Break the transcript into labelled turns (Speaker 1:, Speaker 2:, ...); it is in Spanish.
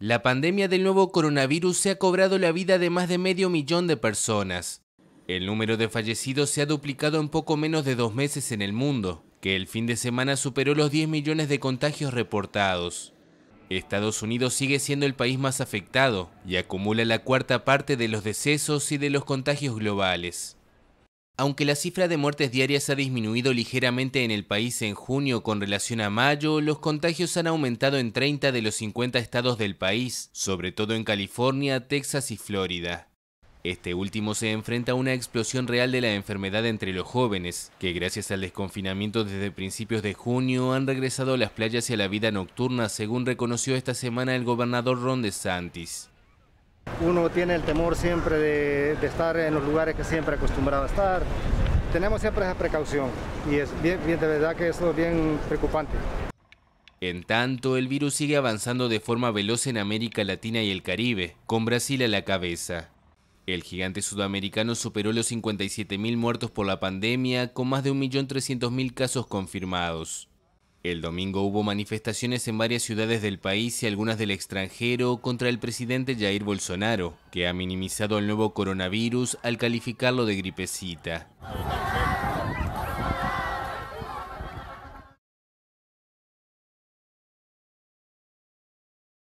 Speaker 1: La pandemia del nuevo coronavirus se ha cobrado la vida de más de medio millón de personas. El número de fallecidos se ha duplicado en poco menos de dos meses en el mundo, que el fin de semana superó los 10 millones de contagios reportados. Estados Unidos sigue siendo el país más afectado y acumula la cuarta parte de los decesos y de los contagios globales. Aunque la cifra de muertes diarias ha disminuido ligeramente en el país en junio con relación a mayo, los contagios han aumentado en 30 de los 50 estados del país, sobre todo en California, Texas y Florida. Este último se enfrenta a una explosión real de la enfermedad entre los jóvenes, que gracias al desconfinamiento desde principios de junio han regresado a las playas y a la vida nocturna, según reconoció esta semana el gobernador Ron DeSantis
Speaker 2: uno tiene el temor siempre de, estar en los lugares que siempre acostumbraba a estar. Tenemos siempre esa precaución y es bien, de verdad que eso es bien preocupante.
Speaker 1: En tanto, el virus sigue avanzando de forma veloz en América Latina y el Caribe, con Brasil a la cabeza. El gigante sudamericano superó los 57.000 muertos por la pandemia, con más de 1.300.000 casos confirmados. El domingo hubo manifestaciones en varias ciudades del país y algunas del extranjero contra el presidente Jair Bolsonaro, que ha minimizado el nuevo coronavirus al calificarlo de gripecita.